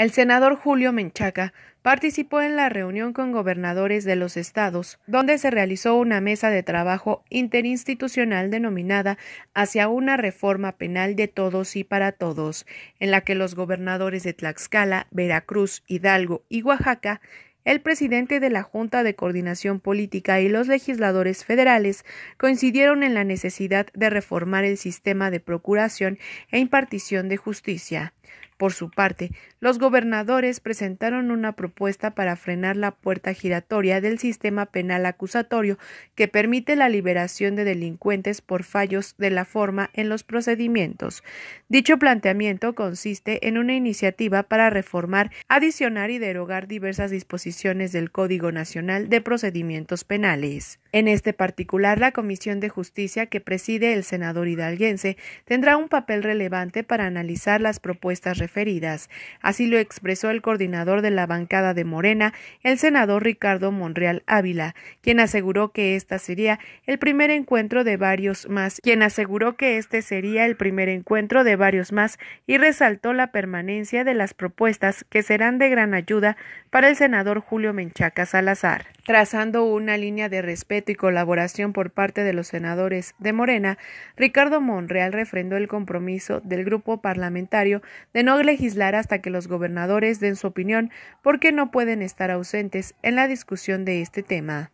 El senador Julio Menchaca participó en la reunión con gobernadores de los estados, donde se realizó una mesa de trabajo interinstitucional denominada Hacia una reforma penal de todos y para todos, en la que los gobernadores de Tlaxcala, Veracruz, Hidalgo y Oaxaca el presidente de la Junta de Coordinación Política y los legisladores federales coincidieron en la necesidad de reformar el sistema de procuración e impartición de justicia. Por su parte, los gobernadores presentaron una propuesta para frenar la puerta giratoria del sistema penal acusatorio que permite la liberación de delincuentes por fallos de la forma en los procedimientos. Dicho planteamiento consiste en una iniciativa para reformar, adicionar y derogar diversas disposiciones del Código Nacional de Procedimientos Penales. En este particular, la Comisión de Justicia que preside el senador hidalguense tendrá un papel relevante para analizar las propuestas feridas. Así lo expresó el coordinador de la bancada de Morena, el senador Ricardo Monreal Ávila, quien aseguró que esta sería el primer encuentro de varios más, quien aseguró que este sería el primer encuentro de varios más y resaltó la permanencia de las propuestas que serán de gran ayuda para el senador Julio Menchaca Salazar. Trazando una línea de respeto y colaboración por parte de los senadores de Morena, Ricardo Monreal refrendó el compromiso del grupo parlamentario de no legislar hasta que los gobernadores den su opinión porque no pueden estar ausentes en la discusión de este tema.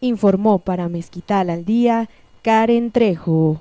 Informó para Mezquital al Día Karen Trejo.